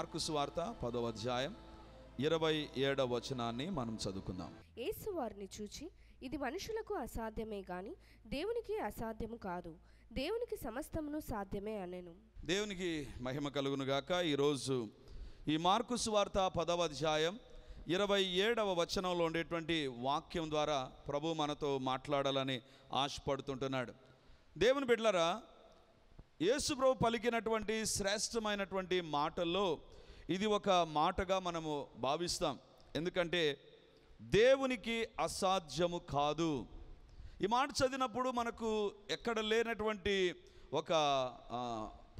mark సువార్త పదవ అధ్యాయం ఇరవై ఏడవ వచనాన్ని మనం చదువుకుందాం యేసు వారిని చూచి ఇది మనుషులకు అసాధ్యమే గాని దేవునికి అసాధ్యము కాదు దేవునికి సమస్తమును సాధ్యమే అనెను దేవునికి మహిమ కలుగును గాక ఈరోజు ఈ మార్కు సువార్త పదవ అధ్యాయం ఇరవై ఏడవ వచనంలో ఉండేటువంటి వాక్యం ద్వారా ప్రభు మనతో మాట్లాడాలని ఆశపడుతుంటున్నాడు దేవుని బిడ్లరా యేసు ప్రభు పలికినటువంటి శ్రేష్టమైనటువంటి మాటల్లో ఇది ఒక మాటగా మనము భావిస్తాం ఎందుకంటే దేవునికి అసాధ్యము కాదు ఈ మాట చదివినప్పుడు మనకు ఎక్కడ లేనటువంటి ఒక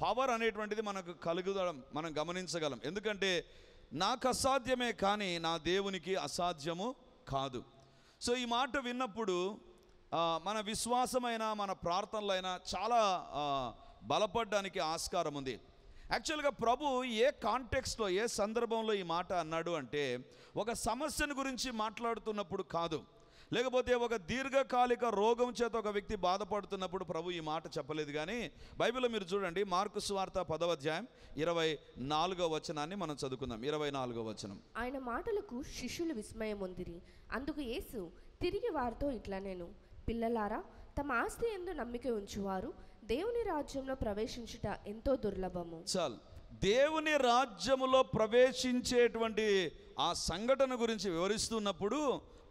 పవర్ అనేటువంటిది మనకు కలుగుదడం మనం గమనించగలం ఎందుకంటే నాకు అసాధ్యమే కానీ నా దేవునికి అసాధ్యము కాదు సో ఈ మాట విన్నప్పుడు మన విశ్వాసమైన మన ప్రార్థనలైనా చాలా బలపడడానికి ఆస్కారం ఉంది యాక్చువల్గా ప్రభు ఏ కాంటెక్స్లో ఏ సందర్భంలో ఈ మాట అన్నాడు అంటే ఒక సమస్యను గురించి మాట్లాడుతున్నప్పుడు కాదు లేకపోతే ఒక దీర్ఘకాలిక రోగం చేత ఒక వ్యక్తి బాధపడుతున్నప్పుడు ప్రభు ఈ మాట చెప్పలేదు కానీ బైబిల్లో మీరు చూడండి మార్కు స్వార్త పదవ అధ్యాయం ఇరవై నాలుగో వచనాన్ని మనం చదువుకుందాం ఇరవై నాలుగో వచనం ఆయన మాటలకు శిష్యులు విస్మయం ఉందిరి అందుకు యేసు తిరిగి వారితో ఇట్లా నేను పిల్లలారా తమ ఆస్తి ఎందు నమ్మిక ఉంచువారు దేవుని రాజ్యంలో ప్రవేశించుట ఎంతో దుర్లభము చాలు దేవుని రాజ్యములో ప్రవేశించేటువంటి ఆ సంఘటన గురించి వివరిస్తున్నప్పుడు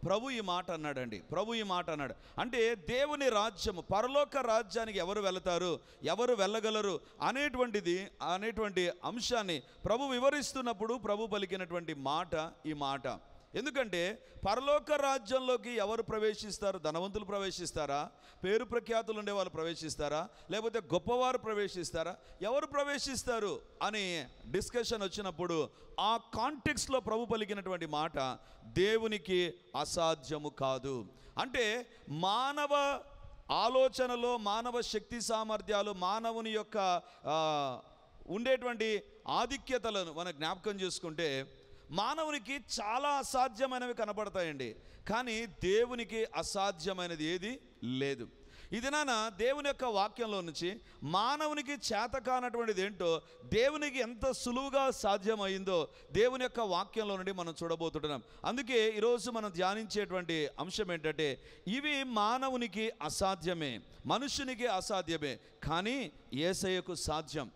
ప్రభు ఈ మాట అన్నాడండి ప్రభు ఈ మాట అన్నాడు అంటే దేవుని రాజ్యము పరలోక రాజ్యానికి ఎవరు వెళతారు ఎవరు వెళ్ళగలరు అనేటువంటిది అనేటువంటి అంశాన్ని ప్రభు వివరిస్తున్నప్పుడు ప్రభు పలికినటువంటి మాట ఈ మాట ఎందుకంటే పరలోక రాజ్యంలోకి ఎవరు ప్రవేశిస్తారు ధనవంతులు ప్రవేశిస్తారా పేరు ప్రఖ్యాతులు ఉండే వాళ్ళు ప్రవేశిస్తారా లేకపోతే గొప్పవారు ప్రవేశిస్తారా ఎవరు ప్రవేశిస్తారు అని డిస్కషన్ వచ్చినప్పుడు ఆ కాంటెక్స్లో ప్రభు పలికినటువంటి మాట దేవునికి అసాధ్యము కాదు అంటే మానవ ఆలోచనలో మానవ శక్తి సామర్థ్యాలు మానవుని యొక్క ఉండేటువంటి ఆధిక్యతలను మనం జ్ఞాపకం చేసుకుంటే మానవునికి చాలా అసాధ్యమైనవి కనబడతాయండి కానీ దేవునికి అసాధ్యమైనది ఏది లేదు ఇది నాన్న దేవుని యొక్క వాక్యంలో నుంచి మానవునికి చేత కానటువంటిది ఏంటో దేవునికి ఎంత సులువుగా సాధ్యమైందో దేవుని యొక్క వాక్యంలో నుండి మనం చూడబోతుంటున్నాం అందుకే ఈరోజు మనం ధ్యానించేటువంటి అంశం ఏంటంటే ఇవి మానవునికి అసాధ్యమే మనుషునికి అసాధ్యమే కానీ ఏసయ్యకు సాధ్యం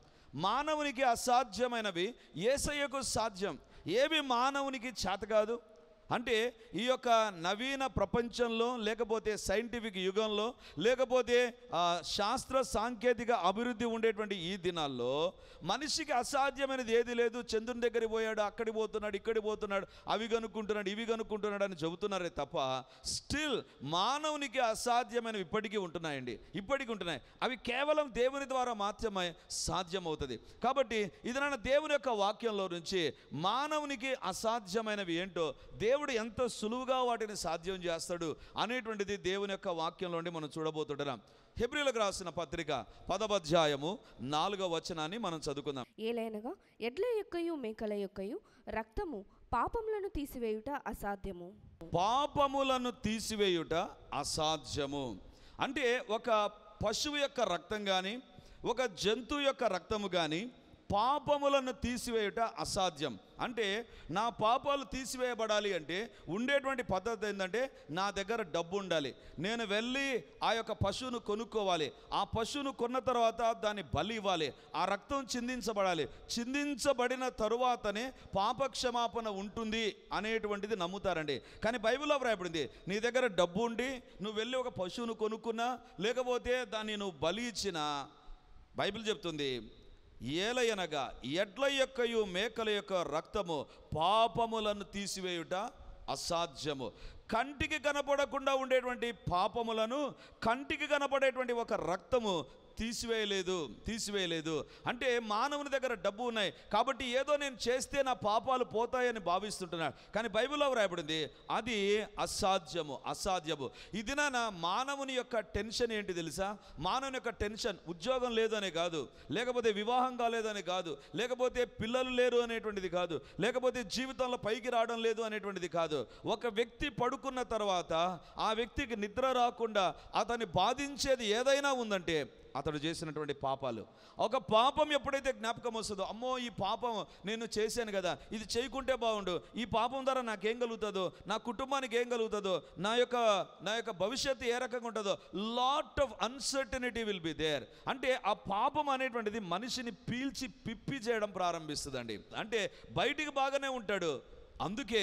మానవునికి అసాధ్యమైనవి ఏసయ్యకు సాధ్యం ఏవి మానవునికి చేత కాదు అంటే ఈ యొక్క నవీన ప్రపంచంలో లేకపోతే సైంటిఫిక్ యుగంలో లేకపోతే శాస్త్ర సాంకేతిక అభివృద్ధి ఉండేటువంటి ఈ దినాల్లో మనిషికి అసాధ్యమైనది ఏది లేదు చంద్రుని దగ్గరికి పోయాడు అక్కడి పోతున్నాడు ఇక్కడి పోతున్నాడు అవి కనుక్కుంటున్నాడు ఇవి కనుక్కుంటున్నాడు అని చెబుతున్నారే తప్ప స్టిల్ మానవునికి అసాధ్యమైనవి ఇప్పటికీ ఉంటున్నాయండి ఇప్పటికీ ఉంటున్నాయి అవి కేవలం దేవుని ద్వారా మాత్రమే సాధ్యమవుతుంది కాబట్టి ఇది దేవుని యొక్క వాక్యంలో నుంచి మానవునికి అసాధ్యమైనవి ఏంటో దేవు దేవుడు ఎంత సులువుగా వాటిని సాధ్యం చేస్తాడు అనేటువంటిది దేవుని యొక్క వాక్యంలో మనం చూడబోతుంటాం హెబ్రిలకు రాసిన పత్రిక పదపధ్యాయము నాలుగవ వచనాన్ని మనం చదువుకుందాం ఏలైనగా ఎడ్ల యొక్కయు మేకల యొక్కయు రక్తము పాపములను తీసివేయుట అసాధ్యము పాపములను తీసివేయుట అసాధ్యము అంటే ఒక పశువు యొక్క రక్తం కానీ ఒక జంతువు యొక్క రక్తము కానీ పాపములను తీసివేయట అసాధ్యం అంటే నా పాపాలు తీసివేయబడాలి అంటే ఉండేటువంటి పద్ధతి ఏంటంటే నా దగ్గర డబ్బు ఉండాలి నేను వెళ్ళి ఆ యొక్క పశువును కొనుక్కోవాలి ఆ పశువును కొన్న తర్వాత దాన్ని బలి ఇవ్వాలి ఆ రక్తం చిందించబడాలి చిందించబడిన తరువాతనే పాపక్షమాపణ ఉంటుంది అనేటువంటిది నమ్ముతారండి కానీ బైబిల్లో వ్రాయబడింది నీ దగ్గర డబ్బు ఉండి నువ్వు వెళ్ళి ఒక పశువును కొనుక్కున్నా లేకపోతే దాన్ని నువ్వు బలి ఇచ్చినా బైబిల్ చెప్తుంది ఏలయనగా ఎడ్ల యొక్కయు మేకల యొక్క రక్తము పాపములను తీసివేయుట అసాధ్యము కంటికి కనపడకుండా ఉండేటువంటి పాపములను కంటికి కనపడేటువంటి ఒక రక్తము తీసివేయలేదు తీసివేయలేదు అంటే మానవుని దగ్గర డబ్బు ఉన్నాయి కాబట్టి ఏదో నేను చేస్తే నా పాపాలు పోతాయని భావిస్తుంటున్నాడు కానీ బైబిల్లో రాయబడింది అది అసాధ్యము అసాధ్యము ఇది నా మానవుని యొక్క టెన్షన్ ఏంటి తెలుసా మానవుని యొక్క టెన్షన్ ఉద్యోగం లేదనే కాదు లేకపోతే వివాహం కాలేదనే కాదు లేకపోతే పిల్లలు లేరు అనేటువంటిది కాదు లేకపోతే జీవితంలో పైకి రావడం లేదు అనేటువంటిది కాదు ఒక వ్యక్తి పడుకున్న తర్వాత ఆ వ్యక్తికి నిద్ర రాకుండా అతన్ని బాధించేది ఏదైనా ఉందంటే అతడు చేసినటువంటి పాపాలు ఒక పాపం ఎప్పుడైతే జ్ఞాపకం వస్తుందో అమ్మో ఈ పాపం నేను చేశాను కదా ఇది చేయకుంటే బాగుండు ఈ పాపం ద్వారా నాకేం కలుగుతుందో నా కుటుంబానికి ఏం కలుగుతుందో నా యొక్క నా యొక్క భవిష్యత్తు ఏ రకంగా ఉంటుందో lot of uncertainty will be there అంటే ఆ పాపం అనేటువంటిది మనిషిని పీల్చి పిప్పి చేయడం ప్రారంభిస్తుందండి అంటే బయటికి బాగానే ఉంటాడు అందుకే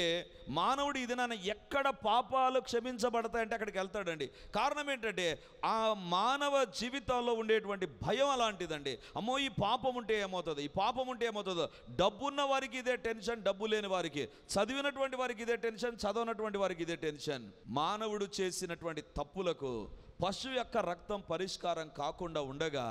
మానవుడు ఇది నన్ను ఎక్కడ పాపాలు క్షమించబడతాయంటే అక్కడికి వెళ్తాడండి కారణం ఏంటంటే ఆ మానవ జీవితాల్లో ఉండేటువంటి భయం అలాంటిదండి అమ్మో ఈ పాపం ఉంటే ఏమవుతుంది ఈ పాపం ఉంటే ఏమవుతుందో డబ్బున్న వారికి ఇదే టెన్షన్ డబ్బు లేని వారికి చదివినటువంటి వారికి ఇదే టెన్షన్ చదవనటువంటి వారికి ఇదే టెన్షన్ మానవుడు చేసినటువంటి తప్పులకు పశువు యొక్క రక్తం పరిష్కారం కాకుండా ఉండగా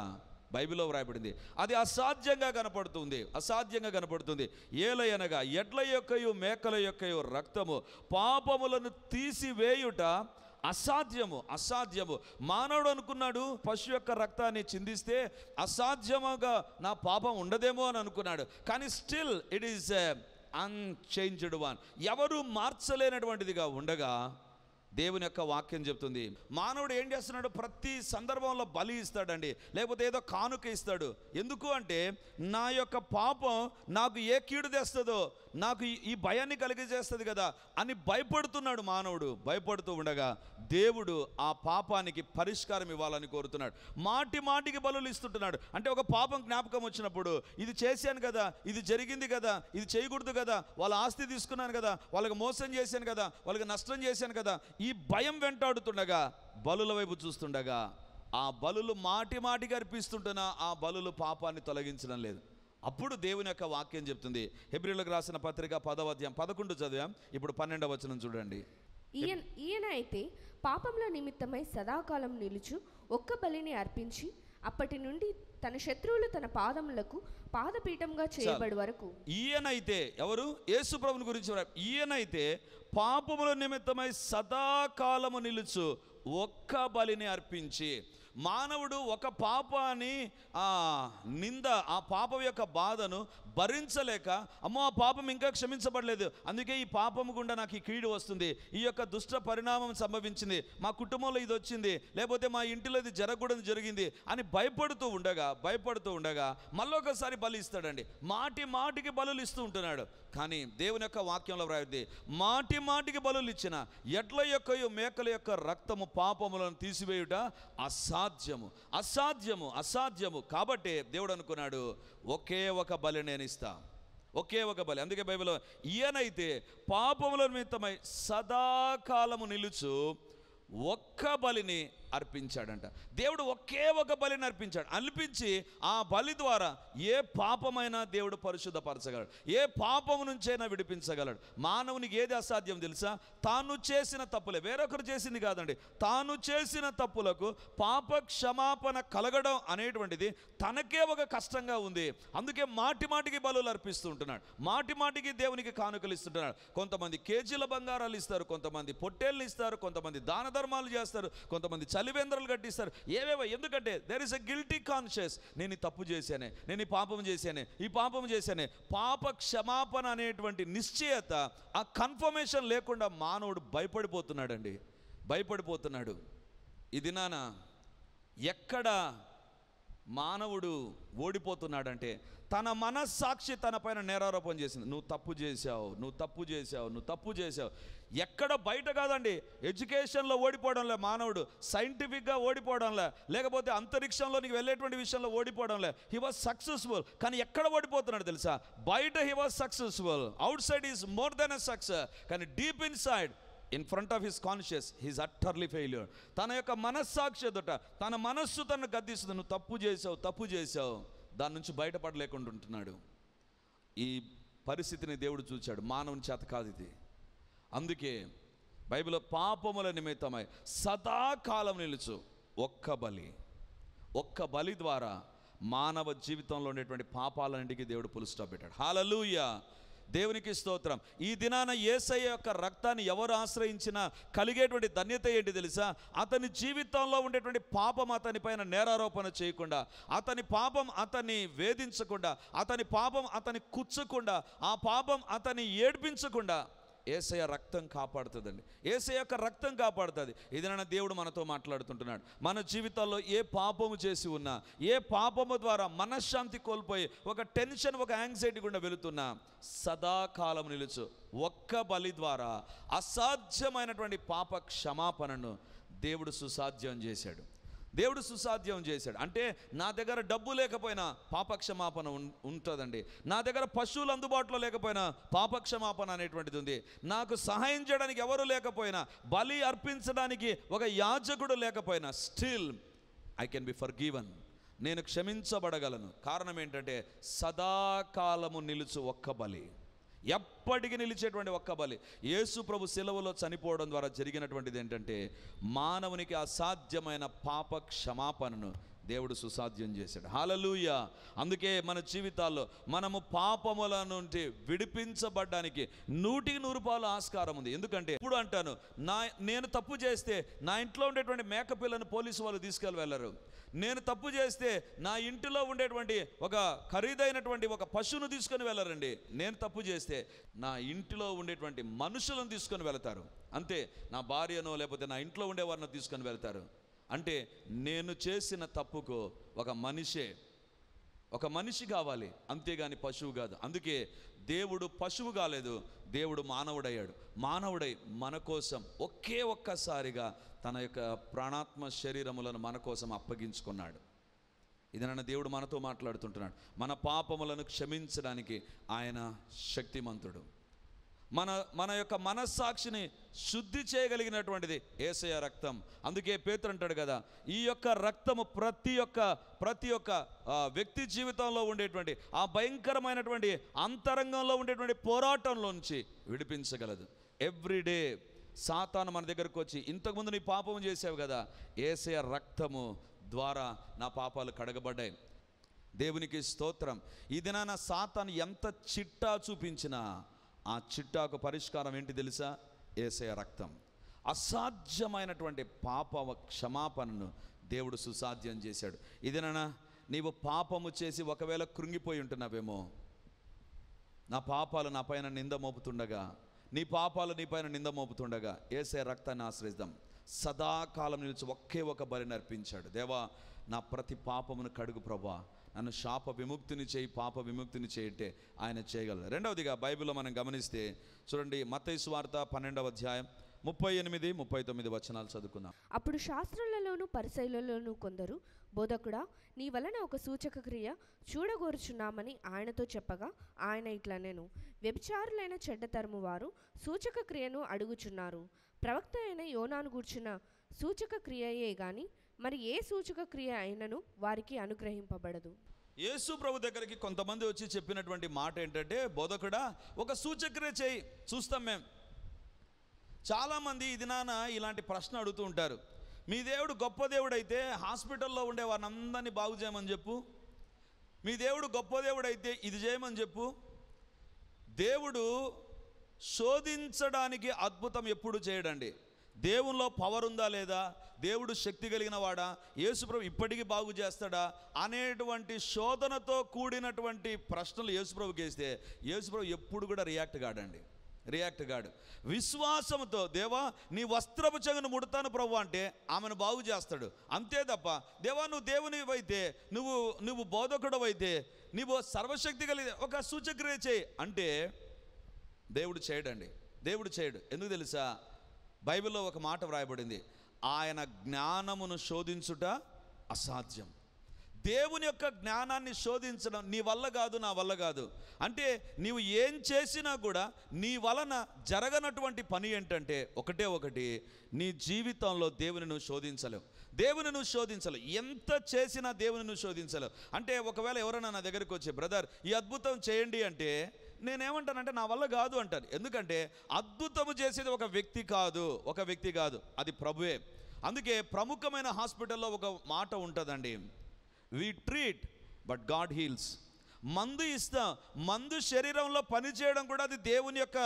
బైబిల్లో వ్రాయబడింది అది అసాధ్యంగా కనపడుతుంది అసాధ్యంగా కనపడుతుంది ఏలయనగా ఎడ్ల యొక్కయు మేకల యొక్కయు రక్తము పాపములను తీసివేయుట అసాధ్యము అసాధ్యము మానవుడు అనుకున్నాడు పశు యొక్క రక్తాన్ని చిందిస్తే అసాధ్యముగా నా పాపం ఉండదేమో అని అనుకున్నాడు కానీ still it is unchanged one ఎవరు మార్చలేనటువంటిదిగా ఉండగా దేవుని యొక్క వాక్యం చెప్తుంది మానవుడు ఏం చేస్తున్నాడు ప్రతి సందర్భంలో బలి ఇస్తాడండి లేకపోతే ఏదో కానుక ఇస్తాడు ఎందుకు అంటే నా యొక్క పాపం నాకు ఏ కీడు తెస్తుందో నాకు ఈ భయాన్ని కలిగజేస్తుంది కదా అని భయపడుతున్నాడు మానవుడు భయపడుతూ ఉండగా దేవుడు ఆ పాపానికి పరిష్కారం ఇవ్వాలని కోరుతున్నాడు మాటి మాటికి బలులు ఇస్తుంటున్నాడు అంటే ఒక పాపం జ్ఞాపకం వచ్చినప్పుడు ఇది చేశాను కదా ఇది జరిగింది కదా ఇది చేయకూడదు కదా వాళ్ళ ఆస్తి తీసుకున్నాను కదా వాళ్ళకి మోసం చేశాను కదా వాళ్ళకి నష్టం చేశాను కదా ఈ భయం వెంటాడుతుండగా బలుల వైపు చూస్తుండగా ఆ బలులు మాటి మాటికి అర్పిస్తుంటున్నా ఆ బలులు పాపాన్ని తొలగించడం లేదు అప్పుడు దేవుని యొక్క వాక్యం చెప్తుంది హెబ్రిలకు రాసిన పత్రిక పదవ అధ్యాయం పదకొండు చదివాం ఇప్పుడు పన్నెండవ వచనం చూడండి ఈయన ఈయన అయితే పాపముల నిమిత్తమై సదాకాలం నిలుచు ఒక్క బలిని అర్పించి అప్పటి నుండి తన శత్రువులు తన పాదములకు పాదపీఠంగా చేయబడి వరకు ఈయనైతే ఎవరు యేసు ప్రభుని గురించి ఈయనైతే పాపముల నిమిత్తమై సదాకాలము నిలుచు ఒక్క బలిని అర్పించి మానవుడు ఒక పాపాన్ని నింద ఆ పాప యొక్క బాధను భరించలేక అమ్మో ఆ పాపం ఇంకా క్షమించబడలేదు అందుకే ఈ పాపం గుండా నాకు ఈ కీడు వస్తుంది ఈ యొక్క దుష్ట పరిణామం సంభవించింది మా కుటుంబంలో ఇది వచ్చింది లేకపోతే మా ఇంటిలో ఇది జరగకూడదు జరిగింది అని భయపడుతూ ఉండగా భయపడుతూ ఉండగా మళ్ళొకసారి బలి ఇస్తాడండి మాటి మాటికి బలులు ఇస్తూ ఉంటున్నాడు కానీ దేవుని యొక్క వాక్యంలో వ్రాయింది మాటి మాటికి బలులు ఇచ్చిన ఎడ్ల యొక్క మేకల యొక్క రక్తము పాపములను తీసివేయుట అసాధ్యము అసాధ్యము అసాధ్యము కాబట్టి దేవుడు అనుకున్నాడు ఒకే ఒక బలి నేను నేను ఇస్తా ఒకే ఒక బలి అందుకే బైబిల్ ఈయనైతే పాపముల నిమిత్తమై సదాకాలము నిలుచు ఒక్క బలిని అర్పించాడంట దేవుడు ఒకే ఒక బలిని అర్పించాడు అనిపించి ఆ బలి ద్వారా ఏ పాపమైనా దేవుడు పరిశుద్ధపరచగలడు ఏ పాపము నుంచైనా విడిపించగలడు మానవునికి ఏది అసాధ్యం తెలుసా తాను చేసిన తప్పులే వేరొకరు చేసింది కాదండి తాను చేసిన తప్పులకు పాప క్షమాపణ కలగడం అనేటువంటిది తనకే ఒక కష్టంగా ఉంది అందుకే మాటి మాటికి బలులు అర్పిస్తుంటున్నాడు మాటి మాటికి దేవునికి కానుకలు ఇస్తుంటున్నాడు కొంతమంది కేజీల బంగారాలు ఇస్తారు కొంతమంది పొట్టేళ్ళు ఇస్తారు కొంతమంది దాన ధర్మాలు చేస్తారు కొంతమంది తలివెందరలు కట్టిస్తారు ఏవేవో ఎందుకంటే there is a guilty conscious నేను తప్పు చేశానే నేను ఈ పాపం చేశానే ఈ పాపం చేశానే పాప క్షమాపణ అనేటువంటి నిశ్చయత ఆ కన్ఫర్మేషన్ లేకుండా మానవుడు భయపడిపోతున్నాడండి భయపడిపోతున్నాడు ఇది నానా ఎక్కడ మానవుడు ఓడిపోతున్నాడంటే తన మనస్సాక్షి తన పైన నేరారోపణ చేసింది నువ్వు తప్పు చేశావు నువ్వు తప్పు చేశావు నువ్వు తప్పు చేశావు ఎక్కడ బయట కాదండి ఎడ్యుకేషన్లో ఓడిపోవడంలే మానవుడు సైంటిఫిక్గా ఓడిపోవడంలే లేకపోతే అంతరిక్షంలో నీకు వెళ్ళేటువంటి విషయంలో ఓడిపోవడంలే హీ వాజ్ సక్సెస్ఫుల్ కానీ ఎక్కడ ఓడిపోతున్నాడు తెలుసా బయట he was successful outside is more than a success కానీ deep inside in front of his conscious he's utterly failure తన యొక్క మనస్సాక్షి ఎదుట తన మనస్సు తను గద్దిస్తుంది నువ్వు తప్పు చేసావు తప్పు చేసావు దాని నుంచి బయటపడలేకుండా ఉంటున్నాడు ఈ పరిస్థితిని దేవుడు చూచాడు మానవుని చేత కాదు ఇది అందుకే బైబిల్ పాపముల నిమిత్తమై సదాకాలం నిలుచు ఒక్క బలి ఒక్క బలి ద్వారా మానవ జీవితంలో ఉండేటువంటి పాపాలన్నింటికి దేవుడు పులుస్టాప్ పెట్టాడు హాలలుయ దేవునికి స్తోత్రం ఈ దినాన ఏసయ్య యొక్క రక్తాన్ని ఎవరు ఆశ్రయించినా కలిగేటువంటి ధన్యత ఏంటి తెలుసా అతని జీవితంలో ఉండేటువంటి పాపం అతని పైన నేరారోపణ చేయకుండా అతని పాపం అతన్ని వేధించకుండా అతని పాపం అతని కుచ్చకుండా ఆ పాపం అతన్ని ఏడ్పించకుండా ఏసయ రక్తం కాపాడుతుందండి ఏసయ యొక్క రక్తం కాపాడుతుంది ఏదైనా దేవుడు మనతో మాట్లాడుతుంటున్నాడు మన జీవితాల్లో ఏ పాపము చేసి ఉన్నా ఏ పాపము ద్వారా మనశ్శాంతి కోల్పోయి ఒక టెన్షన్ ఒక యాంగ్జైటీ గుండా వెళుతున్నా సదాకాలం నిలుచు ఒక్క బలి ద్వారా అసాధ్యమైనటువంటి పాప క్షమాపణను దేవుడు సుసాధ్యం చేశాడు దేవుడు సుసాధ్యం చేశాడు అంటే నా దగ్గర డబ్బు లేకపోయినా పాపక్షమాపణ ఉంటుందండి నా దగ్గర పశువులు అందుబాటులో లేకపోయినా పాపక్షమాపణ అనేటువంటిది ఉంది నాకు సహాయం చేయడానికి ఎవరు లేకపోయినా బలి అర్పించడానికి ఒక యాజకుడు లేకపోయినా still I can be forgiven నేను క్షమించబడగలను కారణం ఏంటంటే సదాకాలము నిలుచు ఒక్క బలి ఎప్పటికీ నిలిచేటువంటి ఒక్క బలి యేసు ప్రభు సెలవులో చనిపోవడం ద్వారా జరిగినటువంటిది ఏంటంటే మానవునికి అసాధ్యమైన పాప క్షమాపణను దేవుడు సుసాధ్యం చేశాడు హాలలూయ అందుకే మన జీవితాల్లో మనము పాపముల నుండి విడిపించబడ్డానికి నూటికి నూరు పాలు ఆస్కారం ఉంది ఎందుకంటే ఇప్పుడు అంటాను నా నేను తప్పు చేస్తే నా ఇంట్లో ఉండేటువంటి మేకపిల్లను పోలీసు వాళ్ళు తీసుకెళ్ళి వెళ్ళరు నేను తప్పు చేస్తే నా ఇంటిలో ఉండేటువంటి ఒక ఖరీదైనటువంటి ఒక పశువును తీసుకొని వెళ్ళరండి నేను తప్పు చేస్తే నా ఇంటిలో ఉండేటువంటి మనుషులను తీసుకొని వెళతారు అంతే నా భార్యనో లేకపోతే నా ఇంట్లో ఉండేవారిని తీసుకొని వెళ్తారు అంటే నేను చేసిన తప్పుకు ఒక మనిషే ఒక మనిషి కావాలి అంతేగాని పశువు కాదు అందుకే దేవుడు పశువు కాలేదు దేవుడు మానవుడయ్యాడు మానవుడై మన కోసం ఒకే ఒక్కసారిగా తన యొక్క ప్రాణాత్మ శరీరములను మన కోసం అప్పగించుకున్నాడు ఇది నన్న దేవుడు మనతో మాట్లాడుతుంటున్నాడు మన పాపములను క్షమించడానికి ఆయన శక్తిమంతుడు మన మన యొక్క మనస్సాక్షిని శుద్ధి చేయగలిగినటువంటిది ఏసయ రక్తం అందుకే పేతురు అంటాడు కదా ఈ యొక్క రక్తము ప్రతి ఒక్క ప్రతి ఒక్క వ్యక్తి జీవితంలో ఉండేటువంటి ఆ భయంకరమైనటువంటి అంతరంగంలో ఉండేటువంటి పోరాటంలోంచి విడిపించగలదు ఎవ్రీడే సాతాను మన దగ్గరకు వచ్చి ఇంతకుముందు నీ పాపం చేసావు కదా ఏసయ రక్తము ద్వారా నా పాపాలు కడగబడ్డాయి దేవునికి స్తోత్రం ఈ దినాన సాతాను ఎంత చిట్టా చూపించినా ఆ చిట్టాకు పరిష్కారం ఏంటి తెలుసా ఏసయ రక్తం అసాధ్యమైనటువంటి పాప క్షమాపణను దేవుడు సుసాధ్యం చేశాడు ఇదేనా నీవు పాపము చేసి ఒకవేళ కృంగిపోయి ఉంటున్నావేమో నా పాపాలు నా పైన నింద మోపుతుండగా నీ పాపాలు నీ పైన నింద మోపుతుండగా ఏసే రక్తాన్ని ఆశ్రయిద్దాం సదాకాలం నిలిచి ఒకే ఒక బలిని అర్పించాడు దేవా నా ప్రతి పాపమును కడుగు ప్రభా నన్ను శాప విముక్తిని చేయి పాప విముక్తిని చేయటే ఆయన చేయగలరు రెండవదిగా బైబిల్లో మనం గమనిస్తే చూడండి మతైసు వార్త పన్నెండవ అధ్యాయం ముప్పై ఎనిమిది ముప్పై తొమ్మిది వచనాలు చదువుకుందాం అప్పుడు శాస్త్రులలోనూ పరిశైలలోనూ కొందరు బోధకుడా నీ వలన ఒక సూచక క్రియ చూడగోరుచున్నామని ఆయనతో చెప్పగా ఆయన ఇట్లా నేను వ్యభిచారులైన చెడ్డతరము వారు సూచక క్రియను అడుగుచున్నారు ప్రవక్త అయిన యోనాను గూర్చిన సూచక క్రియయే గాని మరి ఏ సూచక క్రియ అయినను వారికి అనుగ్రహింపబడదు యేసు ప్రభు దగ్గరికి కొంతమంది వచ్చి చెప్పినటువంటి మాట ఏంటంటే బోధకుడా ఒక సూచక్రియ చేయి చూస్తాం మేము చాలామంది ఇది నాన్న ఇలాంటి ప్రశ్న అడుగుతూ ఉంటారు మీ దేవుడు గొప్ప దేవుడు అయితే హాస్పిటల్లో ఉండే వారిని అందరినీ బాగు చేయమని చెప్పు మీ దేవుడు గొప్ప దేవుడు అయితే ఇది చేయమని చెప్పు దేవుడు శోధించడానికి అద్భుతం ఎప్పుడు చేయడండి దేవునిలో పవర్ ఉందా లేదా దేవుడు శక్తి కలిగిన వాడా యేసుప్రభు ఇప్పటికీ బాగు చేస్తాడా అనేటువంటి శోధనతో కూడినటువంటి ప్రశ్నలు యేసుప్రభు వేస్తే యేసుప్రభు ఎప్పుడు కూడా రియాక్ట్ కాడండి రియాక్ట్ కాడు విశ్వాసంతో దేవా నీ వస్త్రపు చెంగును ముడతాను ప్రభు అంటే ఆమెను బాగు చేస్తాడు అంతే తప్ప దేవా నువ్వు దేవునివైతే నువ్వు నువ్వు బోధకుడు అయితే నీవు సర్వశక్తి కలిగి ఒక సూచక్రియ చేయి అంటే దేవుడు చేయడండి దేవుడు చేయడు ఎందుకు తెలుసా బైబిల్లో ఒక మాట వ్రాయబడింది ఆయన జ్ఞానమును శోధించుట అసాధ్యం దేవుని యొక్క జ్ఞానాన్ని శోధించడం నీ వల్ల కాదు నా వల్ల కాదు అంటే నీవు ఏం చేసినా కూడా నీ వలన జరగనటువంటి పని ఏంటంటే ఒకటే ఒకటి నీ జీవితంలో దేవుని నువ్వు శోధించలేవు దేవుని నువ్వు శోధించలేవు ఎంత చేసినా దేవుని నువ్వు శోధించలేవు అంటే ఒకవేళ ఎవరైనా నా దగ్గరికి వచ్చే బ్రదర్ ఈ అద్భుతం చేయండి అంటే నేనేమంటానంటే నా వల్ల కాదు అంటాను ఎందుకంటే అద్భుతము చేసేది ఒక వ్యక్తి కాదు ఒక వ్యక్తి కాదు అది ప్రభువే అందుకే ప్రముఖమైన హాస్పిటల్లో ఒక మాట ఉంటుందండి we treat but God heals మందు ఇస్తాం మందు శరీరంలో పనిచేయడం కూడా అది దేవుని యొక్క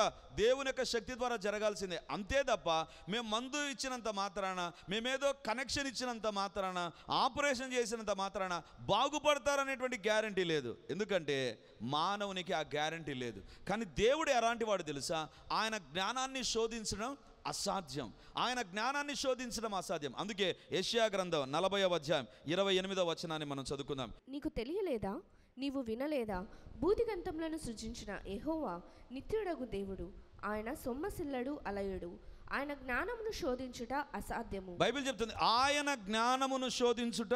దేవుని యొక్క శక్తి ద్వారా జరగాల్సిందే అంతే తప్ప మేము మందు ఇచ్చినంత మాత్రాన మేమేదో కనెక్షన్ ఇచ్చినంత మాత్రాన ఆపరేషన్ చేసినంత మాత్రాన బాగుపడతారనేటువంటి గ్యారంటీ లేదు ఎందుకంటే మానవునికి ఆ గ్యారంటీ లేదు కానీ దేవుడు ఎలాంటి వాడు తెలుసా ఆయన జ్ఞానాన్ని శోధించడం అసాధ్యం ఆయన జ్ఞానాన్ని శోధించడం అసాధ్యం అందుకే ఏషియా గ్రంథం నలభై అధ్యాయం ఇరవై ఎనిమిదో వచనాన్ని మనం చదువుకుందాం నీకు తెలియలేదా నీవు వినలేదా భూతిగంతములను సృజించిన ఎహోవా నిత్యుడగు దేవుడు ఆయన సొమ్మసిల్లడు అలయుడు ఆయన జ్ఞానమును శోధించుట అసాధ్యము బైబిల్ చెప్తుంది ఆయన జ్ఞానమును శోధించుట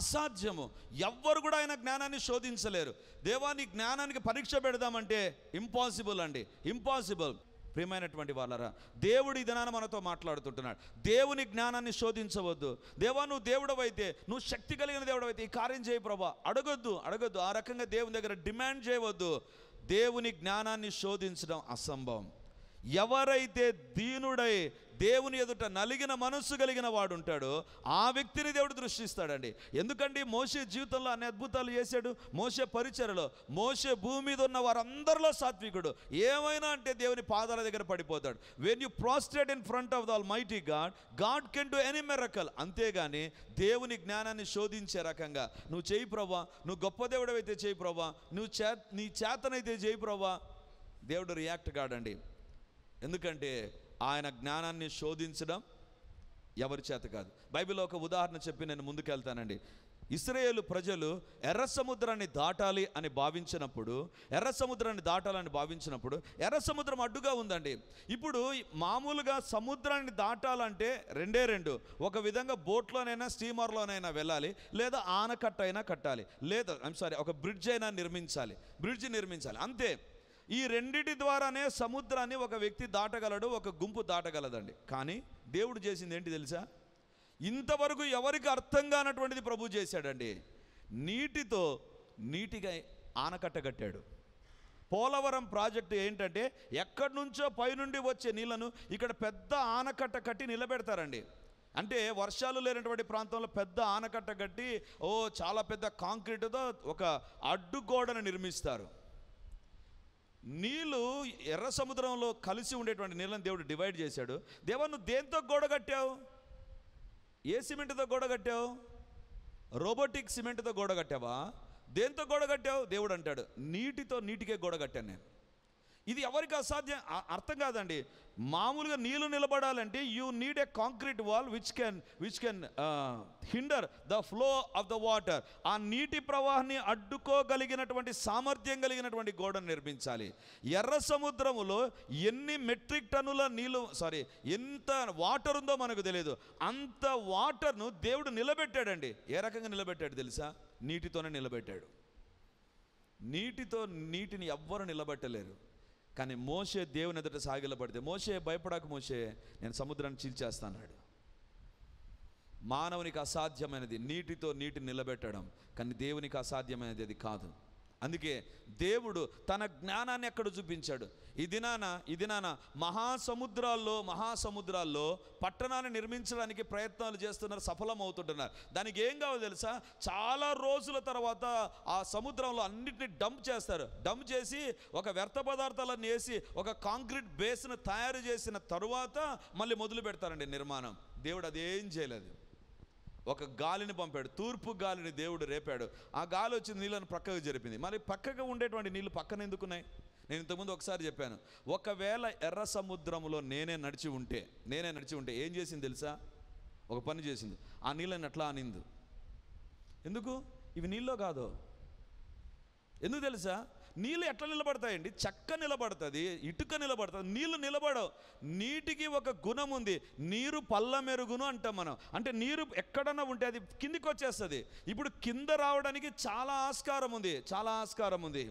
అసాధ్యము ఎవ్వరు కూడా ఆయన జ్ఞానాన్ని శోధించలేరు దేవాన్ని జ్ఞానానికి పరీక్ష పెడదామంటే ఇంపాసిబుల్ అండి ఇంపాసిబుల్ ప్రియమైనటువంటి వాళ్ళరా దేవుడి దినాన మనతో మాట్లాడుతుంటున్నాడు దేవుని జ్ఞానాన్ని శోధించవద్దు దేవా నువ్వు దేవుడవైతే నువ్వు శక్తి కలిగిన దేవుడవైతే ఈ కార్యం చేయి ప్రభా అడగొద్దు అడగొద్దు ఆ రకంగా దేవుని దగ్గర డిమాండ్ చేయవద్దు దేవుని జ్ఞానాన్ని శోధించడం అసంభవం ఎవరైతే దీనుడై దేవుని ఎదుట నలిగిన మనస్సు కలిగిన వాడు ఉంటాడో ఆ వ్యక్తిని దేవుడు దృష్టిస్తాడండి ఎందుకండి మోసే జీవితంలో అన్ని అద్భుతాలు చేశాడు మోసే పరిచయలో మోసే భూమి మీద ఉన్న వారందరిలో సాత్వికుడు ఏమైనా అంటే దేవుని పాదాల దగ్గర పడిపోతాడు when you prostrate in front of the almighty God God can do any miracle అంతేగాని దేవుని జ్ఞానాన్ని శోధించే రకంగా నువ్వు చేయి ప్రవ్వా నువ్వు గొప్ప అయితే చేయి ప్రవ్వా నువ్వు చే నీ చేతనైతే చేయి ప్రవ్వా దేవుడు రియాక్ట్ కాడండి ఎందుకంటే ఆయన జ్ఞానాన్ని శోధించడం ఎవరి చేత కాదు బైబిల్ ఒక ఉదాహరణ చెప్పి నేను ముందుకెళ్తానండి ఇస్రాయేలు ప్రజలు ఎర్ర సముద్రాన్ని దాటాలి అని భావించినప్పుడు ఎర్ర సముద్రాన్ని దాటాలని భావించినప్పుడు ఎర్ర సముద్రం అడ్డుగా ఉందండి ఇప్పుడు మామూలుగా సముద్రాన్ని దాటాలంటే రెండే రెండు ఒక విధంగా బోట్లోనైనా స్టీమర్లోనైనా వెళ్ళాలి లేదా ఆనకట్ట అయినా కట్టాలి లేదా ఐమ్ సారీ ఒక బ్రిడ్జ్ అయినా నిర్మించాలి బ్రిడ్జ్ నిర్మించాలి అంతే ఈ రెండింటి ద్వారానే సముద్రాన్ని ఒక వ్యక్తి దాటగలడు ఒక గుంపు దాటగలదండి కానీ దేవుడు చేసింది ఏంటి తెలుసా ఇంతవరకు ఎవరికి అర్థం కానటువంటిది ప్రభు చేశాడండి నీటితో నీటిగా ఆనకట్ట కట్టాడు పోలవరం ప్రాజెక్టు ఏంటంటే ఎక్కడి నుంచో పైనుండి వచ్చే నీళ్లను ఇక్కడ పెద్ద ఆనకట్ట కట్టి నిలబెడతారండి అంటే వర్షాలు లేనటువంటి ప్రాంతంలో పెద్ద ఆనకట్ట కట్టి ఓ చాలా పెద్ద కాంక్రీటుతో ఒక అడ్డుగోడను నిర్మిస్తారు నీళ్ళు ఎర్ర సముద్రంలో కలిసి ఉండేటువంటి నీళ్ళని దేవుడు డివైడ్ చేశాడు దేవా నువ్వు దేంతో గోడ కట్టావు ఏ సిమెంట్తో గోడ కట్టావు రోబోటిక్ సిమెంట్తో గోడ కట్టావా దేంతో గోడ కట్టావు దేవుడు అంటాడు నీటితో నీటికే గోడ కట్టాను నేను ఇది ఎవరికి అసాధ్యం అర్థం కాదండి మామూలుగా నీళ్లు నిలబడాలంటే you need a concrete wall which can which can hinder the flow of the water ఆ నీటి ప్రవాహాన్ని అడ్డుకోగలిగినటువంటి సామర్థ్యం కలిగినటువంటి గోడను నిర్మించాలి ఎర్ర సముద్రములో ఎన్ని మెట్రిక్ టన్నుల నీళ్లు సారీ ఎంత వాటర్ ఉందో మనకు తెలియదు అంత వాటర్ను దేవుడు నిలబెట్టాడండి ఏ రకంగా నిలబెట్టాడు తెలుసా నీటితోనే నిలబెట్టాడు నీటితో నీటిని ఎవ్వరు నిలబెట్టలేరు కానీ మోసే దేవుని ఎదుట సాగిలపడితే మోసే భయపడక మోసే నేను సముద్రాన్ని చీల్చేస్తాను మానవునికి అసాధ్యమైనది నీటితో నీటిని నిలబెట్టడం కానీ దేవునికి అసాధ్యమైనది అది కాదు అందుకే దేవుడు తన జ్ఞానాన్ని ఎక్కడ చూపించాడు ఇది నానా ఇది నానా మహాసముద్రాల్లో మహాసముద్రాల్లో పట్టణాన్ని నిర్మించడానికి ప్రయత్నాలు చేస్తున్నారు సఫలమవుతుంటున్నారు దానికి ఏం కావాలో తెలుసా చాలా రోజుల తర్వాత ఆ సముద్రంలో అన్నిటిని డంప్ చేస్తారు డంప్ చేసి ఒక వ్యర్థ పదార్థాలను వేసి ఒక కాంక్రీట్ బేస్ను తయారు చేసిన తరువాత మళ్ళీ మొదలు పెడతారండి నిర్మాణం దేవుడు అదేం చేయలేదు ఒక గాలిని పంపాడు తూర్పు గాలిని దేవుడు రేపాడు ఆ గాలి వచ్చిన నీళ్ళను పక్కకు జరిపింది మరి పక్కగా ఉండేటువంటి నీళ్ళు పక్కన ఎందుకున్నాయి నేను ఇంతకుముందు ఒకసారి చెప్పాను ఒకవేళ ఎర్ర సముద్రంలో నేనే నడిచి ఉంటే నేనే నడిచి ఉంటే ఏం చేసింది తెలుసా ఒక పని చేసింది ఆ నీళ్ళని అట్లా అనింది ఎందుకు ఇవి నీళ్ళో కాదు ఎందుకు తెలుసా నీళ్ళు ఎట్లా నిలబడతాయండి చెక్క నిలబడుతుంది ఇటుక నిలబడుతుంది నీళ్ళు నిలబడవు నీటికి ఒక గుణం ఉంది నీరు పల్ల మెరుగును అంటాం మనం అంటే నీరు ఎక్కడన్నా ఉంటే అది కిందికి వచ్చేస్తుంది ఇప్పుడు కింద రావడానికి చాలా ఆస్కారం ఉంది చాలా ఆస్కారం ఉంది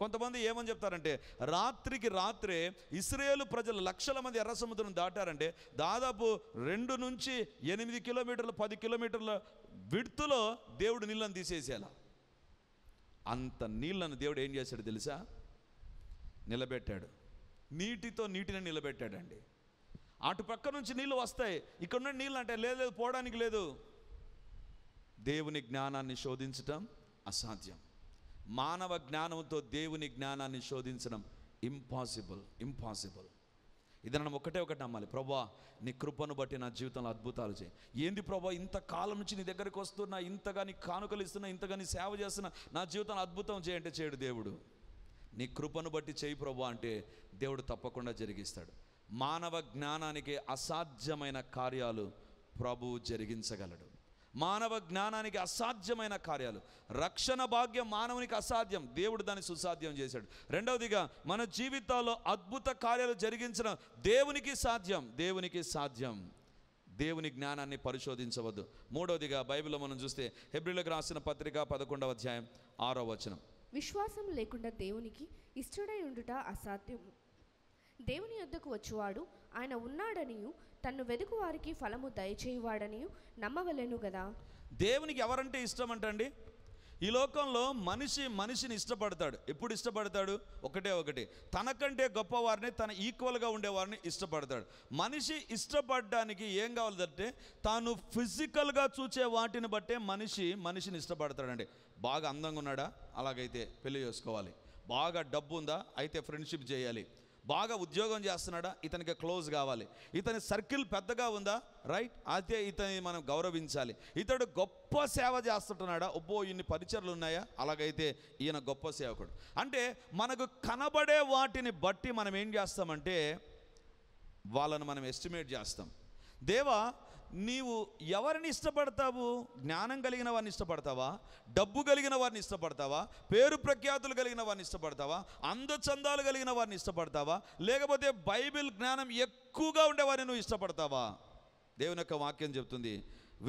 కొంతమంది ఏమని చెప్తారంటే రాత్రికి రాత్రే ఇస్రేలు ప్రజలు లక్షల మంది ఎర్ర సముద్రం దాటారంటే దాదాపు రెండు నుంచి ఎనిమిది కిలోమీటర్లు పది కిలోమీటర్ల విడుతులో దేవుడు నీళ్ళని తీసేసేలా అంత నీళ్ళను దేవుడు ఏం చేశాడు తెలుసా నిలబెట్టాడు నీటితో నీటిని నిలబెట్టాడండి అటు పక్క నుంచి నీళ్ళు వస్తాయి ఇక్కడ ఉన్న నీళ్ళు అంటే లేదు లేదు పోవడానికి లేదు దేవుని జ్ఞానాన్ని శోధించటం అసాధ్యం మానవ జ్ఞానంతో దేవుని జ్ఞానాన్ని శోధించడం ఇంపాసిబుల్ ఇంపాసిబుల్ ఇది మనం ఒకటే ఒకటి నమ్మాలి ప్రభా నీ కృపను బట్టి నా జీవితంలో అద్భుతాలు చేయి ఏంది ప్రభా కాలం నుంచి నీ దగ్గరికి వస్తున్నా ఇంతగా నీ కానుకలు ఇస్తున్నా ఇంతగా నీ సేవ చేస్తున్నా నా జీవితంలో అద్భుతం చేయండి చేయడు దేవుడు నీ కృపను బట్టి చేయి ప్రభా అంటే దేవుడు తప్పకుండా జరిగిస్తాడు మానవ జ్ఞానానికి అసాధ్యమైన కార్యాలు ప్రభువు జరిగించగలడు మానవ జ్ఞానానికి అసాధ్యమైన కార్యాలు రక్షణ భాగ్యం మానవునికి అసాధ్యం దేవుడు దాన్ని సుసాధ్యం చేశాడు రెండవదిగా మన జీవితాల్లో అద్భుత కార్యాలు జరిగించడం దేవునికి సాధ్యం దేవునికి సాధ్యం దేవుని జ్ఞానాన్ని పరిశోధించవద్దు మూడవదిగా బైబిల్లో మనం చూస్తే హెబ్రిలకు రాసిన పత్రిక పదకొండవ అధ్యాయం ఆరో వచనం విశ్వాసం లేకుండా దేవునికి ఇష్టడై ఉండుట అసాధ్యం దేవుని యొద్దకు వచ్చేవాడు ఆయన ఉన్నాడనియు తన్ను వెదుకు వారికి ఫలము దయచేయువాడనియు నమ్మగలేను కదా దేవునికి ఎవరంటే ఇష్టం అంటండి ఈ లోకంలో మనిషి మనిషిని ఇష్టపడతాడు ఎప్పుడు ఇష్టపడతాడు ఒకటే ఒకటి తనకంటే గొప్పవారిని తన ఈక్వల్గా ఉండేవారిని ఇష్టపడతాడు మనిషి ఇష్టపడడానికి ఏం కావాలంటే తాను ఫిజికల్గా చూసే వాటిని బట్టే మనిషి మనిషిని ఇష్టపడతాడండి బాగా అందంగా ఉన్నాడా అలాగైతే పెళ్లి చేసుకోవాలి బాగా డబ్బు ఉందా అయితే ఫ్రెండ్షిప్ చేయాలి బాగా ఉద్యోగం చేస్తున్నాడా ఇతనికి క్లోజ్ కావాలి ఇతని సర్కిల్ పెద్దగా ఉందా రైట్ అయితే ఇతని మనం గౌరవించాలి ఇతడు గొప్ప సేవ చేస్తుంటున్నాడా ఒబ్బో ఇన్ని పరిచయలు ఉన్నాయా అలాగైతే ఈయన గొప్ప సేవకుడు అంటే మనకు కనబడే వాటిని బట్టి మనం ఏం చేస్తామంటే వాళ్ళను మనం ఎస్టిమేట్ చేస్తాం దేవా నీవు ఎవరిని ఇష్టపడతావు జ్ఞానం కలిగిన వారిని ఇష్టపడతావా డబ్బు కలిగిన వారిని ఇష్టపడతావా పేరు ప్రఖ్యాతులు కలిగిన వారిని ఇష్టపడతావా అందచందాలు కలిగిన వారిని ఇష్టపడతావా లేకపోతే బైబిల్ జ్ఞానం ఎక్కువగా ఉండేవారిని నువ్వు ఇష్టపడతావా దేవుని యొక్క వాక్యం చెప్తుంది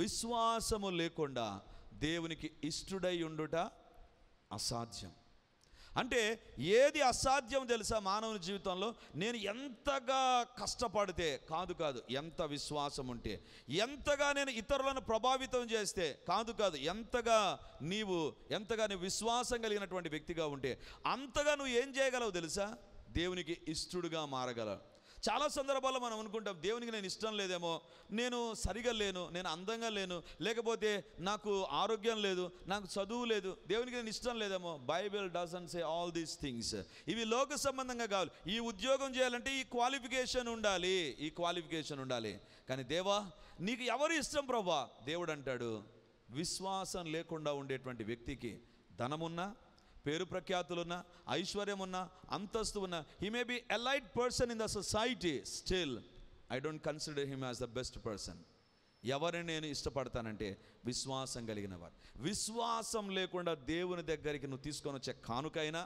విశ్వాసము లేకుండా దేవునికి ఇష్టడై ఉండుట అసాధ్యం అంటే ఏది అసాధ్యం తెలుసా మానవుని జీవితంలో నేను ఎంతగా కష్టపడితే కాదు కాదు ఎంత విశ్వాసం ఉంటే ఎంతగా నేను ఇతరులను ప్రభావితం చేస్తే కాదు కాదు ఎంతగా నీవు ఎంతగా నీవు విశ్వాసం కలిగినటువంటి వ్యక్తిగా ఉంటే అంతగా నువ్వు ఏం చేయగలవు తెలుసా దేవునికి ఇష్టడుగా మారగలవు చాలా సందర్భాల్లో మనం అనుకుంటాం దేవునికి నేను ఇష్టం లేదేమో నేను సరిగా లేను నేను అందంగా లేను లేకపోతే నాకు ఆరోగ్యం లేదు నాకు చదువు లేదు దేవునికి నేను ఇష్టం లేదేమో Bible doesn't say all these things ఇవి లోక సంబంధంగా కావాలి ఈ ఉద్యోగం చేయాలంటే ఈ క్వాలిఫికేషన్ ఉండాలి ఈ క్వాలిఫికేషన్ ఉండాలి కానీ దేవా నీకు ఎవరు ఇష్టం ప్రభా దేవుడు అంటాడు విశ్వాసం లేకుండా ఉండేటువంటి వ్యక్తికి ధనమున్నా పేరు ప్రఖ్యాతులు ఉన్న ఐశ్వర్యం ఉన్నా అంతస్తు ఉన్నా he may be elite person in the society still I don't consider him as the best person ఎవరిని నేను ఇష్టపడతానంటే విశ్వాసం కలిగిన వారు విశ్వాసం లేకుండా దేవుని దగ్గరికి నువ్వు తీసుకొని వచ్చే కానుకైనా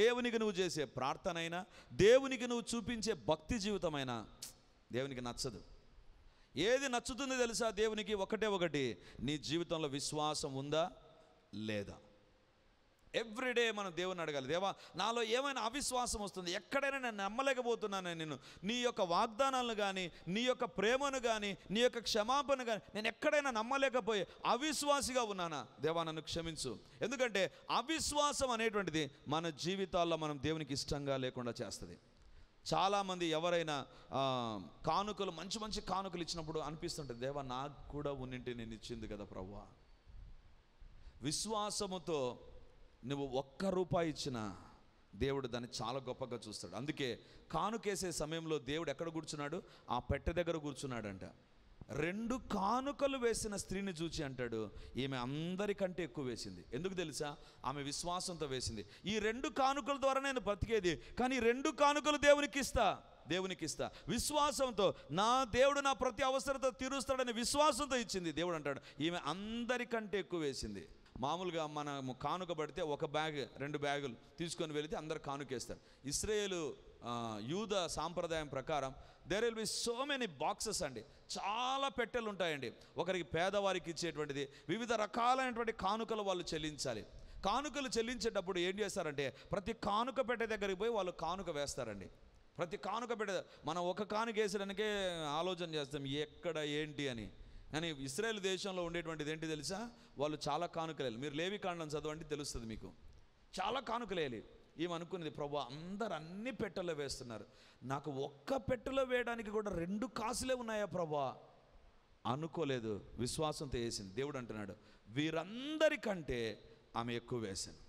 దేవునికి నువ్వు చేసే ప్రార్థనైనా దేవునికి నువ్వు చూపించే భక్తి జీవితమైనా దేవునికి నచ్చదు ఏది నచ్చుతుందో తెలుసా దేవునికి ఒకటే ఒకటి నీ జీవితంలో విశ్వాసం ఉందా లేదా ఎవ్రీడే మనం దేవుని అడగాలి దేవా నాలో ఏమైనా అవిశ్వాసం వస్తుంది ఎక్కడైనా నేను నమ్మలేకపోతున్నాను నేను నీ యొక్క వాగ్దానాలను కానీ నీ యొక్క ప్రేమను కానీ నీ యొక్క క్షమాపణ కానీ నేను ఎక్కడైనా నమ్మలేకపోయి అవిశ్వాసిగా ఉన్నానా దేవా నన్ను క్షమించు ఎందుకంటే అవిశ్వాసం అనేటువంటిది మన జీవితాల్లో మనం దేవునికి ఇష్టంగా లేకుండా చేస్తుంది చాలామంది ఎవరైనా కానుకలు మంచి మంచి కానుకలు ఇచ్చినప్పుడు అనిపిస్తుంటుంది దేవా నాకు కూడా ఉన్నింటి నేను ఇచ్చింది కదా ప్రభు విశ్వాసముతో నువ్వు ఒక్క రూపాయి ఇచ్చినా దేవుడు దాన్ని చాలా గొప్పగా చూస్తాడు అందుకే కానుకేసే సమయంలో దేవుడు ఎక్కడ కూర్చున్నాడు ఆ పెట్టె దగ్గర కూర్చున్నాడంట రెండు కానుకలు వేసిన స్త్రీని చూచి అంటాడు ఈమె అందరికంటే ఎక్కువ వేసింది ఎందుకు తెలుసా ఆమె విశ్వాసంతో వేసింది ఈ రెండు కానుకల ద్వారా నేను బ్రతికేది కానీ రెండు కానుకలు దేవునికి ఇస్తా దేవునికి ఇస్తా విశ్వాసంతో నా దేవుడు నా ప్రతి అవసరత తీరుస్తాడని విశ్వాసంతో ఇచ్చింది దేవుడు అంటాడు ఈమె అందరికంటే ఎక్కువ వేసింది మామూలుగా మనము కానుక పడితే ఒక బ్యాగ్ రెండు బ్యాగులు తీసుకొని వెళితే అందరు కానుకేస్తారు ఇస్రాయేలు యూద సాంప్రదాయం ప్రకారం there will be so many boxes అండి చాలా పెట్టెలు ఉంటాయండి ఒకరికి పేదవారికి ఇచ్చేటువంటిది వివిధ రకాలైనటువంటి కానుకలు వాళ్ళు చెల్లించాలి కానుకలు చెల్లించేటప్పుడు ఏం చేస్తారంటే ప్రతి కానుక పెట్టె దగ్గరికి పోయి వాళ్ళు కానుక వేస్తారండి ప్రతి కానుక పెట్టే మనం ఒక కానుక వేసడానికే ఆలోచన చేస్తాం ఎక్కడ ఏంటి అని కానీ ఇస్రాయేల్ దేశంలో ఉండేటువంటిది ఏంటి తెలుసా వాళ్ళు చాలా కానుకలేయాలి మీరు లేవి కాండం చదవండి తెలుస్తుంది మీకు చాలా కానుకలేయాలి ఏమనుకున్నది ప్రభు అందరు అన్ని పెట్టెలో వేస్తున్నారు నాకు ఒక్క పెట్టెలో వేయడానికి కూడా రెండు కాసులే ఉన్నాయా ప్రభా అనుకోలేదు విశ్వాసంతో వేసింది దేవుడు అంటున్నాడు వీరందరికంటే ఆమె ఎక్కువ వేసింది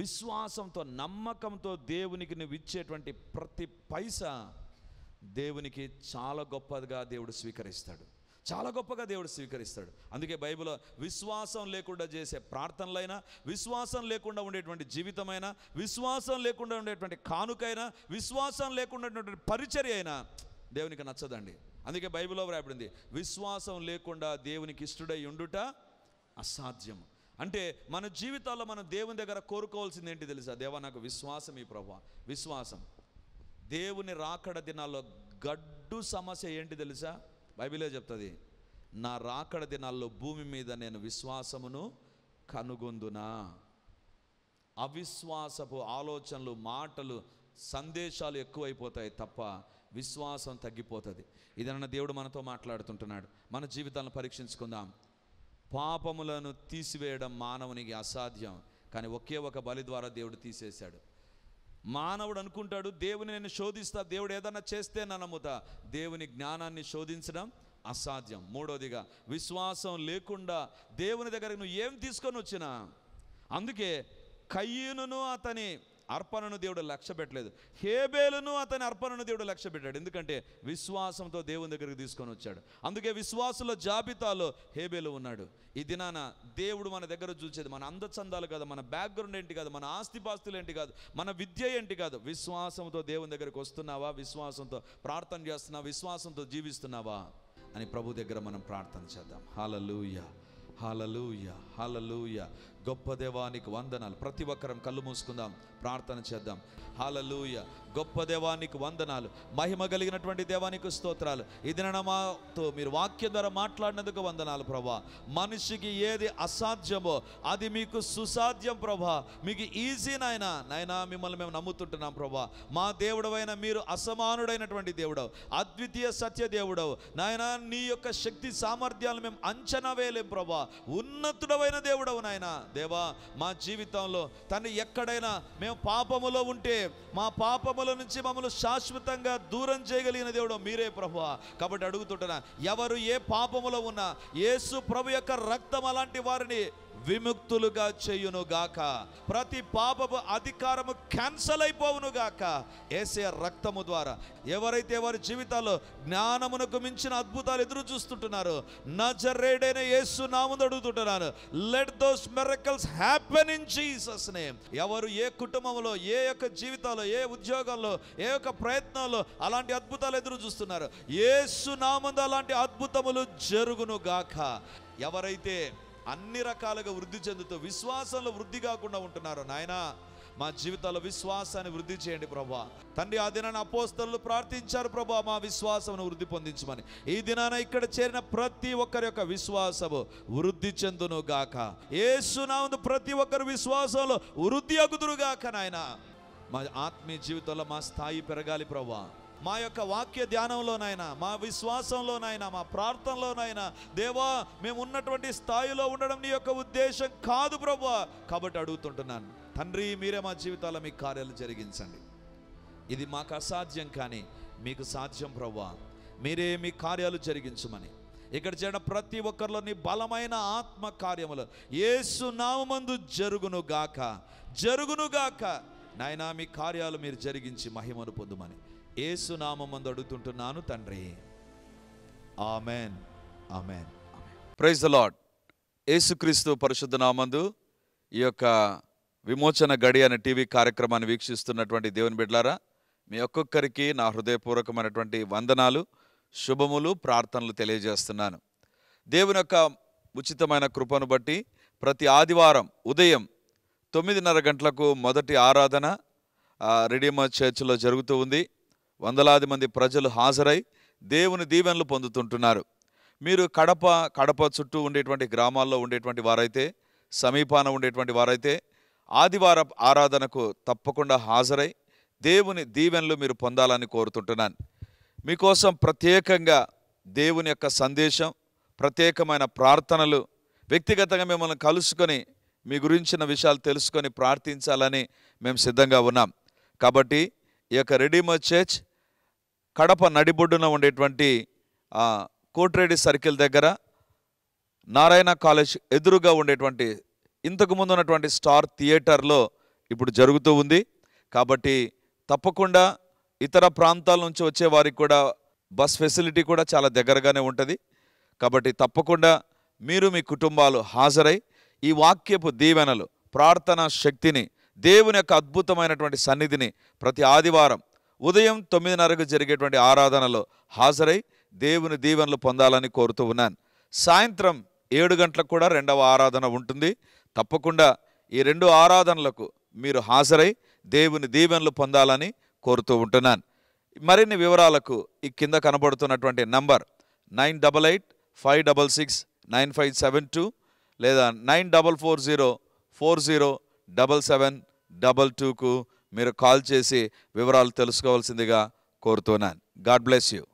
విశ్వాసంతో నమ్మకంతో దేవునికి నువ్వు ఇచ్చేటువంటి ప్రతి పైసా దేవునికి చాలా గొప్పదిగా దేవుడు స్వీకరిస్తాడు చాలా గొప్పగా దేవుడు స్వీకరిస్తాడు అందుకే బైబిల్లో విశ్వాసం లేకుండా చేసే ప్రార్థనలైనా విశ్వాసం లేకుండా ఉండేటువంటి జీవితమైనా విశ్వాసం లేకుండా ఉండేటువంటి కానుకైనా విశ్వాసం లేకుండా ఉండేటువంటి పరిచర్య అయినా దేవునికి నచ్చదండి అందుకే బైబిల్లో రాయబడింది విశ్వాసం లేకుండా దేవునికి ఇష్టడై ఉండుట అసాధ్యం అంటే మన జీవితాల్లో మనం దేవుని దగ్గర కోరుకోవాల్సింది ఏంటి తెలుసా దేవా నాకు విశ్వాసం ఈ ప్రభావ విశ్వాసం దేవుని రాకడ దినాల్లో గడ్డు సమస్య ఏంటి తెలుసా బైబిలే చెప్తుంది నా రాకడ దినాల్లో భూమి మీద నేను విశ్వాసమును కనుగొందునా అవిశ్వాసపు ఆలోచనలు మాటలు సందేశాలు ఎక్కువైపోతాయి తప్ప విశ్వాసం తగ్గిపోతుంది ఇదన్న దేవుడు మనతో మాట్లాడుతుంటున్నాడు మన జీవితాలను పరీక్షించుకుందాం పాపములను తీసివేయడం మానవునికి అసాధ్యం కానీ ఒకే ఒక బలి ద్వారా దేవుడు తీసేశాడు మానవుడు అనుకుంటాడు దేవుని నేను శోధిస్తా దేవుడు ఏదైనా చేస్తే నా నమ్ముతా దేవుని జ్ఞానాన్ని శోధించడం అసాధ్యం మూడోదిగా విశ్వాసం లేకుండా దేవుని దగ్గర నువ్వు ఏం తీసుకొని వచ్చినా అందుకే కయ్యూను అతని అర్పణను దేవుడు లక్ష్య పెట్టలేదు హేబేలును అతని అర్పణను దేవుడు లక్ష్య పెట్టాడు ఎందుకంటే విశ్వాసంతో దేవుని దగ్గరికి తీసుకొని వచ్చాడు అందుకే విశ్వాసుల జాబితాలో హేబేలు ఉన్నాడు ఈ దినాన దేవుడు మన దగ్గర చూసేది మన అందచందాలు కాదు మన బ్యాక్గ్రౌండ్ ఏంటి కాదు మన ఆస్తిపాస్తులు ఏంటి కాదు మన విద్య ఏంటి కాదు విశ్వాసంతో దేవుని దగ్గరికి వస్తున్నావా విశ్వాసంతో ప్రార్థన చేస్తున్నావా విశ్వాసంతో జీవిస్తున్నావా అని ప్రభు దగ్గర మనం ప్రార్థన చేద్దాం హాలలూయ హాలలూయ హాలలూయ గొప్ప దేవానికి వందనాలు ప్రతి ఒక్కరం కళ్ళు మూసుకుందాం ప్రార్థన చేద్దాం హాలలూయ గొప్ప దేవానికి వందనాలు మహిమ కలిగినటువంటి దేవానికి స్తోత్రాలు ఇది ఇదినమాతో మీరు వాక్యం ద్వారా మాట్లాడినందుకు వందనాలు ప్రభా మనిషికి ఏది అసాధ్యమో అది మీకు సుసాధ్యం ప్రభా మీకు ఈజీ నాయన నాయనా మిమ్మల్ని మేము నమ్ముతుంటున్నాం ప్రభా మా దేవుడవైన మీరు అసమానుడైనటువంటి దేవుడవు అద్వితీయ సత్య దేవుడవు నాయన నీ యొక్క శక్తి సామర్థ్యాలు మేము అంచనా వేయలేం ప్రభా ఉన్నతుడవైన దేవుడవు నాయన దేవా మా జీవితంలో తను ఎక్కడైనా మేము పాపములో ఉంటే మా పాపముల నుంచి మమ్మల్ని శాశ్వతంగా దూరం చేయగలిగిన దేవుడు మీరే ప్రభు కాబట్టి అడుగుతుంటున్నా ఎవరు ఏ పాపములో ఉన్నా యేసు ప్రభు యొక్క రక్తం అలాంటి వారిని విముక్తులుగా చేయును గాక ప్రతి పాపపు అధికారము క్యాన్సల్ గాక ఏసే రక్తము ద్వారా ఎవరైతే వారి జీవితాల్లో జ్ఞానమునకు మించిన అద్భుతాలు ఎదురు చూస్తుంటున్నారు నజరేడైన యేసు నాముందు అడుగుతుంటున్నాను let those miracles happen in Jesus name ఎవరు ఏ కుటుంబంలో ఏ యొక్క జీవితాల్లో ఏ ఉద్యోగాల్లో ఏ యొక్క ప్రయత్నంలో అలాంటి అద్భుతాలు ఎదురు చూస్తున్నారు యేసు నామందు అలాంటి అద్భుతములు జరుగును గాక ఎవరైతే అన్ని రకాలుగా వృద్ధి చెందుతూ విశ్వాసంలో వృద్ధి కాకుండా ఉంటున్నారు నాయన మా జీవితాల విశ్వాసాన్ని వృద్ధి చేయండి ప్రభా తండ్రి ఆ దినాన్ని అపోస్తలు ప్రార్థించారు ప్రభా మా విశ్వాసమును వృద్ధి పొందించమని ఈ దినాన ఇక్కడ చేరిన ప్రతి ఒక్కరి యొక్క విశ్వాసము వృద్ధి చెందును గాక ఏసునాముందు ప్రతి ఒక్కరు విశ్వాసంలో వృద్ధి అగుదురుగాక నాయన మా ఆత్మీయ జీవితంలో మా స్థాయి పెరగాలి ప్రభా మా యొక్క వాక్య ధ్యానంలోనైనా మా విశ్వాసంలోనైనా మా ప్రార్థనలోనైనా దేవా మేము ఉన్నటువంటి స్థాయిలో ఉండడం నీ యొక్క ఉద్దేశం కాదు ప్రభు కాబట్టి అడుగుతుంటున్నాను తండ్రి మీరే మా జీవితాల్లో మీ కార్యాలు జరిగించండి ఇది మాకు అసాధ్యం కానీ మీకు సాధ్యం ప్రభా మీరే మీ కార్యాలు జరిగించమని ఇక్కడ చేయడం ప్రతి ఒక్కరిలోని బలమైన ఆత్మ కార్యములు ఏసునామందు జరుగును గాక జరుగును గాక నాయనా మీ కార్యాలు మీరు జరిగించి మహిమను పొందుమని ఏసు నామందు అడుగుతుంటున్నాను తండ్రి ఆమెన్ ఆమెన్ ప్రైజ్ లాడ్ ఏసుక్రీస్తు పరిశుద్ధ నామందు ఈ యొక్క విమోచన గడి అనే టీవీ కార్యక్రమాన్ని వీక్షిస్తున్నటువంటి దేవుని బిడ్లారా మీ ఒక్కొక్కరికి నా హృదయపూర్వకమైనటువంటి వందనాలు శుభములు ప్రార్థనలు తెలియజేస్తున్నాను దేవుని యొక్క ఉచితమైన కృపను బట్టి ప్రతి ఆదివారం ఉదయం తొమ్మిదిన్నర గంటలకు మొదటి ఆరాధన రెడీమా చర్చిలో జరుగుతూ ఉంది వందలాది మంది ప్రజలు హాజరై దేవుని దీవెనలు పొందుతుంటున్నారు మీరు కడప కడప చుట్టూ ఉండేటువంటి గ్రామాల్లో ఉండేటువంటి వారైతే సమీపాన ఉండేటువంటి వారైతే ఆదివార ఆరాధనకు తప్పకుండా హాజరై దేవుని దీవెనలు మీరు పొందాలని కోరుతుంటున్నాను మీకోసం ప్రత్యేకంగా దేవుని యొక్క సందేశం ప్రత్యేకమైన ప్రార్థనలు వ్యక్తిగతంగా మిమ్మల్ని కలుసుకొని మీ గురించిన విషయాలు తెలుసుకొని ప్రార్థించాలని మేము సిద్ధంగా ఉన్నాం కాబట్టి ఈ యొక్క రెడీమర్ చర్చ్ కడప నడిబొడ్డున ఉండేటువంటి కోట్రేడి సర్కిల్ దగ్గర నారాయణ కాలేజ్ ఎదురుగా ఉండేటువంటి ఇంతకు ముందు ఉన్నటువంటి స్టార్ థియేటర్లో ఇప్పుడు జరుగుతూ ఉంది కాబట్టి తప్పకుండా ఇతర ప్రాంతాల నుంచి వచ్చే వారికి కూడా బస్ ఫెసిలిటీ కూడా చాలా దగ్గరగానే ఉంటుంది కాబట్టి తప్పకుండా మీరు మీ కుటుంబాలు హాజరై ఈ వాక్యపు దీవెనలు ప్రార్థనా శక్తిని దేవుని యొక్క అద్భుతమైనటువంటి సన్నిధిని ప్రతి ఆదివారం ఉదయం తొమ్మిదిన్నరకు జరిగేటువంటి ఆరాధనలో హాజరై దేవుని దీవెనలు పొందాలని కోరుతూ ఉన్నాను సాయంత్రం ఏడు గంటలకు కూడా రెండవ ఆరాధన ఉంటుంది తప్పకుండా ఈ రెండు ఆరాధనలకు మీరు హాజరై దేవుని దీవెనలు పొందాలని కోరుతూ ఉంటున్నాను మరిన్ని వివరాలకు ఈ కింద కనబడుతున్నటువంటి number nine double eight five double six nine five seven two లేదా nine double four zero four zero double seven double టూకు మీరు కాల్ చేసి వివరాలు తెలుసుకోవాల్సిందిగా కోరుతున్నాను గాడ్ బ్లెస్ యూ